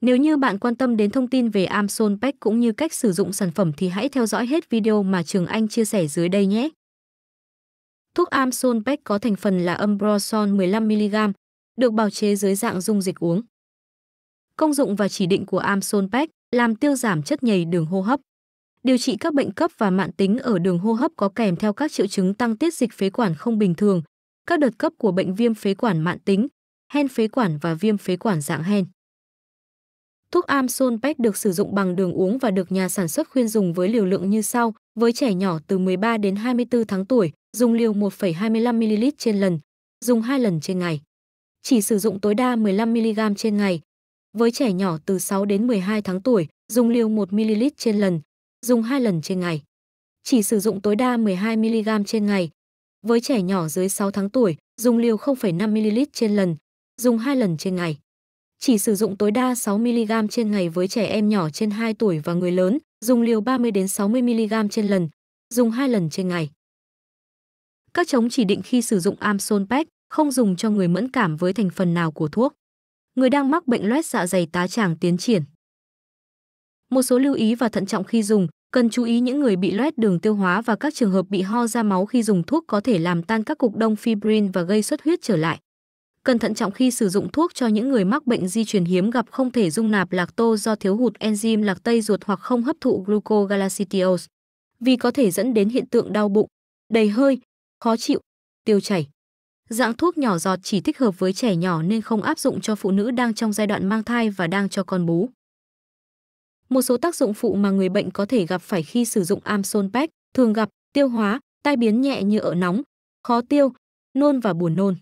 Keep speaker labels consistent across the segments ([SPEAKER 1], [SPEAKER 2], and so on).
[SPEAKER 1] Nếu như bạn quan tâm đến thông tin về Amazon Pack cũng như cách sử dụng sản phẩm thì hãy theo dõi hết video mà Trường Anh chia sẻ dưới đây nhé. Thuốc Amazon Pack có thành phần là Ambroson 15mg, được bào chế dưới dạng dung dịch uống. Công dụng và chỉ định của Amazon Pack làm tiêu giảm chất nhầy đường hô hấp. Điều trị các bệnh cấp và mạn tính ở đường hô hấp có kèm theo các triệu chứng tăng tiết dịch phế quản không bình thường, các đợt cấp của bệnh viêm phế quản mạn tính, hen phế quản và viêm phế quản dạng hen. Thuốc Amsolpec được sử dụng bằng đường uống và được nhà sản xuất khuyên dùng với liều lượng như sau, với trẻ nhỏ từ 13 đến 24 tháng tuổi, dùng liều 1,25 ml trên lần, dùng 2 lần trên ngày. Chỉ sử dụng tối đa 15 mg trên ngày. Với trẻ nhỏ từ 6 đến 12 tháng tuổi, dùng liều 1 ml trên lần, dùng 2 lần trên ngày. Chỉ sử dụng tối đa 12 mg trên ngày. Với trẻ nhỏ dưới 6 tháng tuổi, dùng liều 0,5 ml trên lần, dùng 2 lần trên ngày. Chỉ sử dụng tối đa 6mg trên ngày với trẻ em nhỏ trên 2 tuổi và người lớn, dùng liều 30 đến 60mg trên lần, dùng 2 lần trên ngày. Các chống chỉ định khi sử dụng Amsonpec không dùng cho người mẫn cảm với thành phần nào của thuốc. Người đang mắc bệnh loét dạ dày tá tràng tiến triển. Một số lưu ý và thận trọng khi dùng, cần chú ý những người bị loét đường tiêu hóa và các trường hợp bị ho ra máu khi dùng thuốc có thể làm tan các cục đông fibrin và gây xuất huyết trở lại. Cần thận trọng khi sử dụng thuốc cho những người mắc bệnh di truyền hiếm gặp không thể dung nạp lacto do thiếu hụt enzyme lạc tây ruột hoặc không hấp thụ glucogalactose, vì có thể dẫn đến hiện tượng đau bụng, đầy hơi, khó chịu, tiêu chảy. Dạng thuốc nhỏ giọt chỉ thích hợp với trẻ nhỏ nên không áp dụng cho phụ nữ đang trong giai đoạn mang thai và đang cho con bú. Một số tác dụng phụ mà người bệnh có thể gặp phải khi sử dụng Amsonpec thường gặp tiêu hóa, tai biến nhẹ như ở nóng, khó tiêu, nôn và buồn nôn.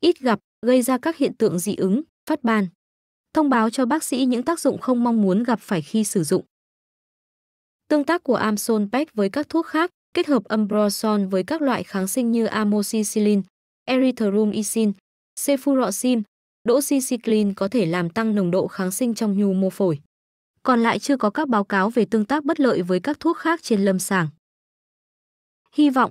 [SPEAKER 1] Ít gặp gây ra các hiện tượng dị ứng, phát ban. Thông báo cho bác sĩ những tác dụng không mong muốn gặp phải khi sử dụng. Tương tác của Amsonpec với các thuốc khác, kết hợp Ambroson với các loại kháng sinh như Amoxicillin, Erythromycin, Cefuroxim, Doxycycline có thể làm tăng nồng độ kháng sinh trong nhu mô phổi. Còn lại chưa có các báo cáo về tương tác bất lợi với các thuốc khác trên lâm sàng. Hy vọng